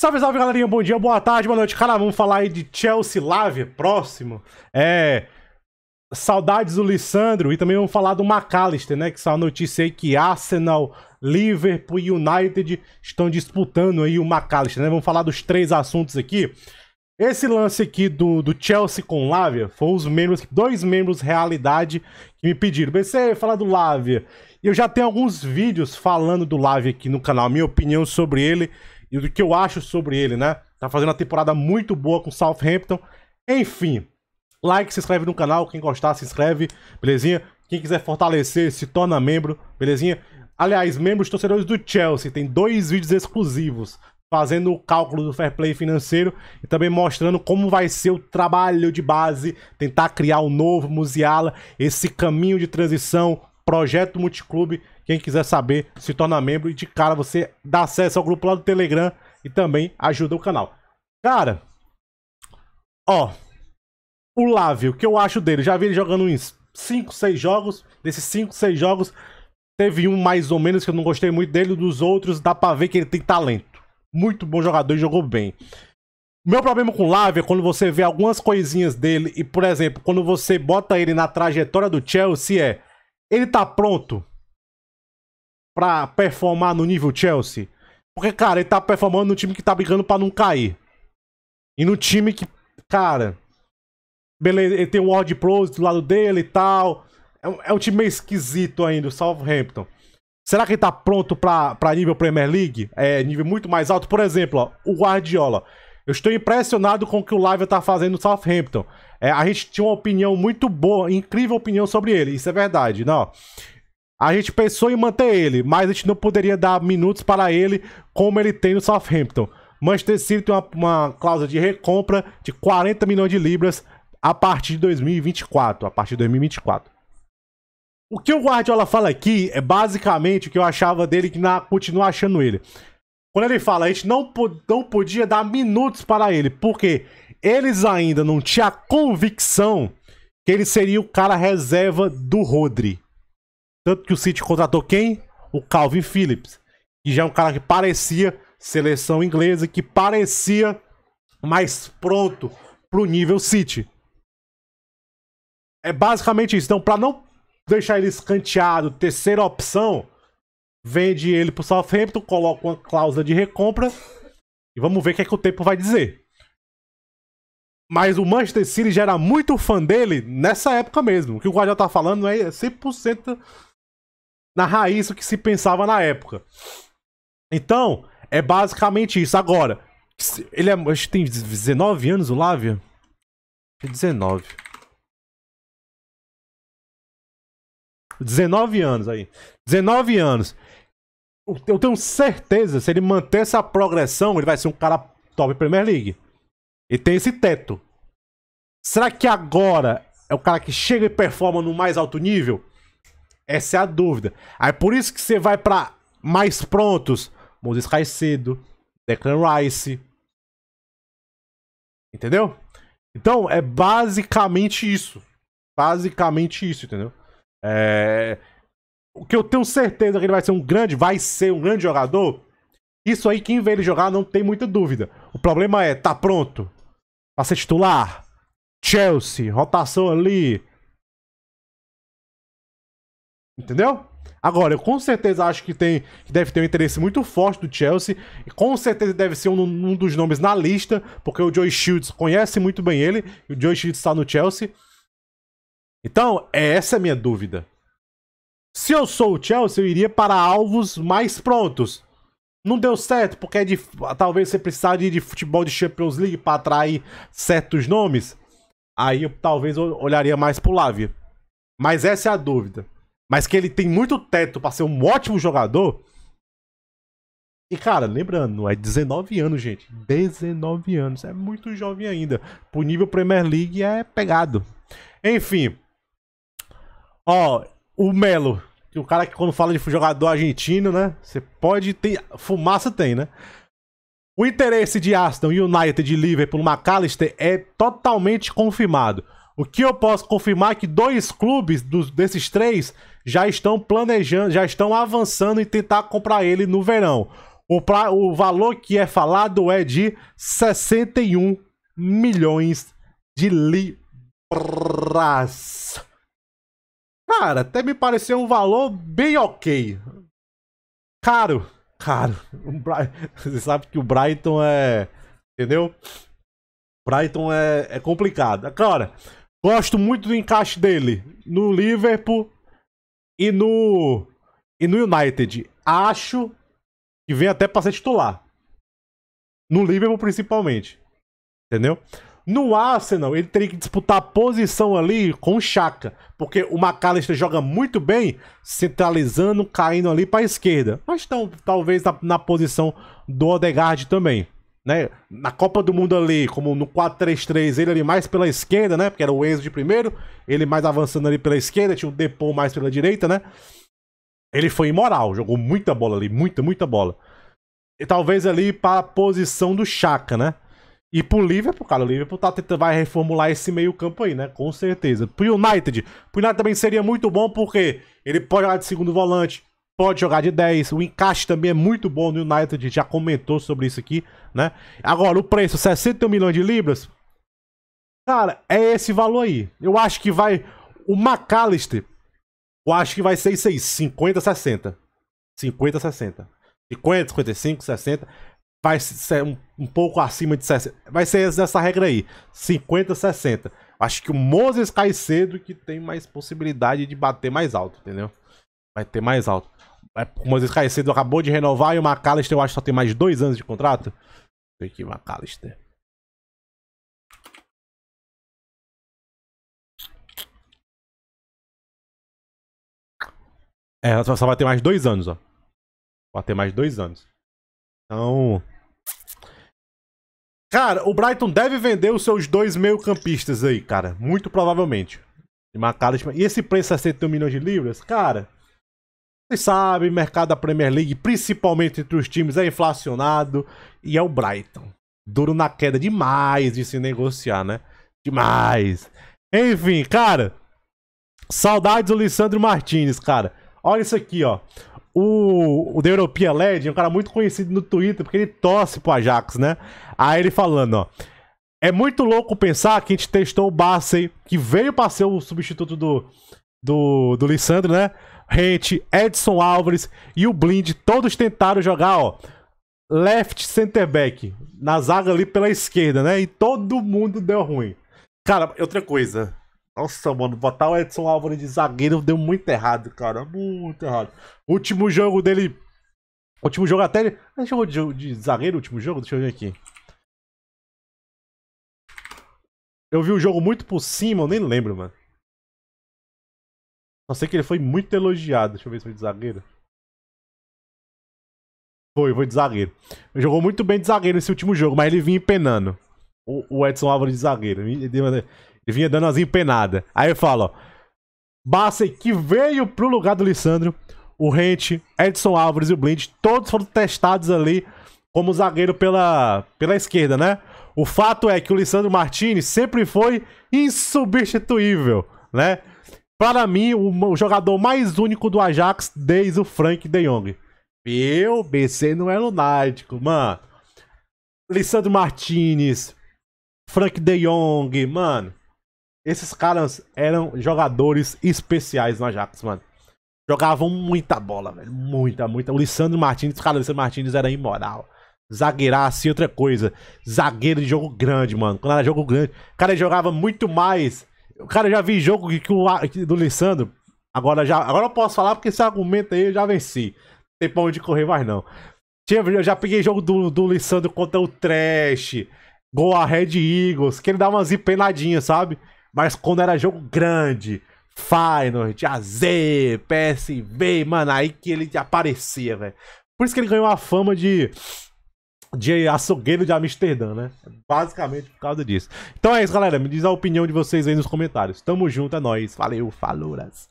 Salve, salve, galerinha. Bom dia, boa tarde, boa noite. Cara, vamos falar aí de Chelsea Live próximo. É. Saudades do Lissandro e também vamos falar do McAllister, né? Que saiu a notícia aí que Arsenal, Liverpool e United estão disputando aí o McAllister, né? Vamos falar dos três assuntos aqui. Esse lance aqui do, do Chelsea com Lávia foi os membros, dois membros realidade que me pediram. BC, falar do Lávia. Eu já tenho alguns vídeos falando do Lávia aqui no canal, minha opinião sobre ele e do que eu acho sobre ele, né? Tá fazendo uma temporada muito boa com Southampton. Enfim, like, se inscreve no canal. Quem gostar, se inscreve, belezinha? Quem quiser fortalecer, se torna membro, belezinha? Aliás, membros torcedores do Chelsea, tem dois vídeos exclusivos fazendo o cálculo do fair play financeiro e também mostrando como vai ser o trabalho de base, tentar criar o um novo Musiala, esse caminho de transição, projeto multiclube quem quiser saber, se torna membro e de cara você dá acesso ao grupo lá do Telegram e também ajuda o canal. Cara, ó, o Lávio, o que eu acho dele? Já vi ele jogando uns 5, 6 jogos. Desses 5, 6 jogos, teve um mais ou menos que eu não gostei muito dele. Dos outros, dá pra ver que ele tem talento. Muito bom jogador e jogou bem. Meu problema com o Lávio é quando você vê algumas coisinhas dele e, por exemplo, quando você bota ele na trajetória do Chelsea é... Ele tá pronto pra performar no nível Chelsea? Porque, cara, ele tá performando no time que tá brigando pra não cair. E no time que, cara. Beleza, ele tem o Ward Pros do lado dele e tal. É, é um time meio esquisito ainda, o Southampton. Será que ele tá pronto pra, pra nível Premier League? É, nível muito mais alto. Por exemplo, ó, o Guardiola. Eu estou impressionado com o que o Live tá fazendo no Southampton. É, a gente tinha uma opinião muito boa, incrível opinião sobre ele. Isso é verdade, não. A gente pensou em manter ele, mas a gente não poderia dar minutos para ele como ele tem no Southampton. Manchester City tem uma, uma cláusula de recompra de 40 milhões de libras a partir de 2024. A partir de 2024. O que o Guardiola fala aqui é basicamente o que eu achava dele que na, continuo achando ele. Quando ele fala, a gente não, não podia dar minutos para ele, porque eles ainda não tinham a convicção que ele seria o cara reserva do Rodri. Tanto que o City contratou quem? O Calvin Phillips. Que já é um cara que parecia seleção inglesa, que parecia mais pronto pro nível City. É basicamente isso. Então, para não deixar ele escanteado, terceira opção, vende ele pro Southampton, coloca uma cláusula de recompra e vamos ver o que, é que o tempo vai dizer. Mas o Manchester City já era muito fã dele nessa época mesmo. O que o Guardião tá falando é 100% na raiz o que se pensava na época. Então, é basicamente isso. Agora, ele é, acho que tem 19 anos o Lávia? 19. 19 é anos aí. 19 anos. Eu tenho certeza, se ele manter essa progressão, ele vai ser um cara top Premier League. E tem esse teto. Será que agora é o cara que chega e performa no mais alto nível? Essa é a dúvida. Aí por isso que você vai para mais prontos. Moses Caicedo, Declan Rice. Entendeu? Então, é basicamente isso. Basicamente isso, entendeu? É... O que eu tenho certeza que ele vai ser um grande, vai ser um grande jogador. Isso aí, quem vê ele jogar, não tem muita dúvida. O problema é, tá pronto pra ser titular? Chelsea, rotação ali, Entendeu? Agora, eu com certeza acho que, tem, que deve ter um interesse muito forte do Chelsea. E com certeza deve ser um, um dos nomes na lista, porque o Joe Shields conhece muito bem ele. E o Joe Shields está no Chelsea. Então, é essa a minha dúvida. Se eu sou o Chelsea, eu iria para alvos mais prontos. Não deu certo, porque é de, talvez você precisaria de futebol de Champions League para atrair certos nomes. Aí eu talvez olharia mais pro Lávia. Mas essa é a dúvida mas que ele tem muito teto para ser um ótimo jogador. E, cara, lembrando, é 19 anos, gente. 19 anos. É muito jovem ainda. Pro nível Premier League é pegado. Enfim. Ó, o Melo. Que é o cara que quando fala de jogador argentino, né? Você pode ter. Fumaça tem, né? O interesse de Aston United e Liverpool por McAllister é totalmente confirmado. O que eu posso confirmar é que dois clubes dos, desses três já estão planejando, já estão avançando e tentar comprar ele no verão. O, pra, o valor que é falado é de 61 milhões de libras. Cara, até me pareceu um valor bem ok. Caro, caro. você sabe que o Brighton é. Entendeu? Brighton é, é complicado. Agora, Gosto muito do encaixe dele no Liverpool e no e no United. Acho que vem até para ser titular. No Liverpool principalmente. Entendeu? No Arsenal, ele teria que disputar a posição ali com o Chaka, porque o McAllister joga muito bem centralizando, caindo ali para a esquerda. Mas então, talvez na, na posição do Odegaard também né? Na Copa do Mundo ali, como no 4-3-3, ele ali mais pela esquerda, né? Porque era o Enzo de primeiro, ele mais avançando ali pela esquerda, tinha o Depô mais pela direita, né? Ele foi imoral, jogou muita bola ali, muita, muita bola. E talvez ali para a posição do Chaka, né? E pro Liverpool, cara, o Liverpool tá tentando, vai reformular esse meio campo aí, né? Com certeza. Pro United, pro United também seria muito bom porque ele pode jogar de segundo volante, pode jogar de 10. O encaixe também é muito bom no United, já comentou sobre isso aqui, né? Agora, o preço, 61 milhões de libras. Cara, é esse valor aí. Eu acho que vai. O McAllister, eu acho que vai ser isso aí: 50, 60. 50, 60. 50, 55, 60. Vai ser um, um pouco acima de 60. Vai ser essa regra aí: 50, 60. Acho que o Moses cai cedo que tem mais possibilidade de bater mais alto, entendeu? Vai ter mais alto. Mas é, o Moisés Caicedo acabou de renovar e o McAllister eu acho que só tem mais dois anos de contrato. Vem aqui, McAllister. É, só vai ter mais dois anos, ó. Vai ter mais dois anos. Então. Cara, o Brighton deve vender os seus dois meio-campistas aí, cara. Muito provavelmente. E esse preço a é 71 milhões de libras, cara. Vocês sabem, mercado da Premier League, principalmente entre os times, é inflacionado. E é o Brighton. Duro na queda demais de se negociar, né? Demais. Enfim, cara. Saudades do Lissandro Martins, cara. Olha isso aqui, ó. O, o da Europia LED um cara muito conhecido no Twitter porque ele tosse pro Ajax, né? Aí ele falando, ó. É muito louco pensar que a gente testou o Bassey, que veio para ser o substituto do, do, do Lissandro, né? Rente, Edson Álvares e o Blind, todos tentaram jogar, ó, left center back, na zaga ali pela esquerda, né? E todo mundo deu ruim. Cara, outra coisa. Nossa, mano, botar o Edson Álvares de zagueiro deu muito errado, cara. Muito errado. Último jogo dele. Último jogo até ele. Ele jogou de, de zagueiro o último jogo? Deixa eu ver aqui. Eu vi o jogo muito por cima, eu nem lembro, mano. Não sei que ele foi muito elogiado. Deixa eu ver se foi de zagueiro. Foi, foi de zagueiro. Ele jogou muito bem de zagueiro nesse último jogo, mas ele vinha empenando. O, o Edson Álvares de zagueiro. Ele vinha dando as empenadas. Aí eu falo, Basse que veio pro lugar do Lissandro, o Rente, Edson Álvares e o Blind, todos foram testados ali como zagueiro pela, pela esquerda, né? O fato é que o Lissandro Martinez sempre foi insubstituível, né? Para mim, o jogador mais único do Ajax desde o Frank de Jong. Eu, BC não é lunático, mano. Lissandro Martinez, Frank de Jong, mano. Esses caras eram jogadores especiais no Ajax, mano. Jogavam muita bola, velho. Muita, muita. O Lissandro Martinez, cara, o Lissandro Martinez era imoral. Zagueiraço assim, outra coisa. Zagueiro de jogo grande, mano. Quando era jogo grande, o cara jogava muito mais Cara, eu já vi jogo que, que o, que, do Lissandro. Agora, já, agora eu posso falar porque esse argumento aí eu já venci. Não tem pra onde correr mais não. Tinha, eu já peguei jogo do, do Lissandro contra o Trash, Goa Red Eagles, que ele dá umas empenadinhas, sabe? Mas quando era jogo grande, Final, Z, PSV, mano, aí que ele aparecia, velho. Por isso que ele ganhou a fama de de açougueiro de Amsterdã, né? Basicamente por causa disso. Então é isso, galera. Me diz a opinião de vocês aí nos comentários. Tamo junto, é nóis. Valeu, falouras.